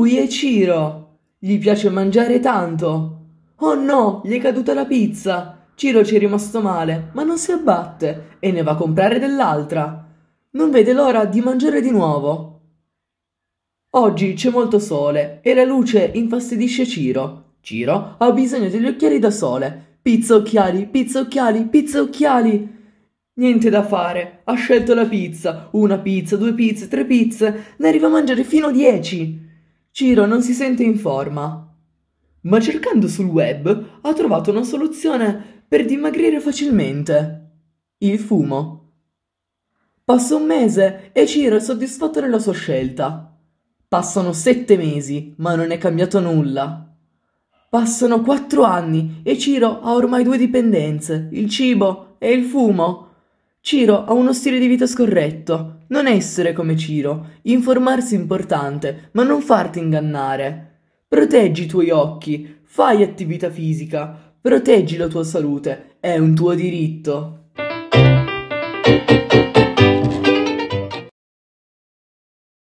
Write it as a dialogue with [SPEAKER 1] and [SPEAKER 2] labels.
[SPEAKER 1] Lui è Ciro. Gli piace mangiare tanto. Oh no, gli è caduta la pizza. Ciro ci è rimasto male, ma non si abbatte e ne va a comprare dell'altra. Non vede l'ora di mangiare di nuovo. Oggi c'è molto sole e la luce infastidisce Ciro. Ciro ha bisogno degli occhiali da sole. Pizza occhiali, pizza occhiali, pizza occhiali. Niente da fare, ha scelto la pizza. Una pizza, due pizze, tre pizze. Ne arriva a mangiare fino a dieci. Ciro non si sente in forma. Ma cercando sul web ha trovato una soluzione per dimagrire facilmente. Il fumo. Passa un mese e Ciro è soddisfatto della sua scelta. Passano sette mesi, ma non è cambiato nulla. Passano quattro anni e Ciro ha ormai due dipendenze, il cibo e il fumo. Ciro ha uno stile di vita scorretto. Non essere come Ciro. Informarsi è importante, ma non farti ingannare. Proteggi i tuoi occhi, fai attività fisica, proteggi la tua salute, è un tuo diritto.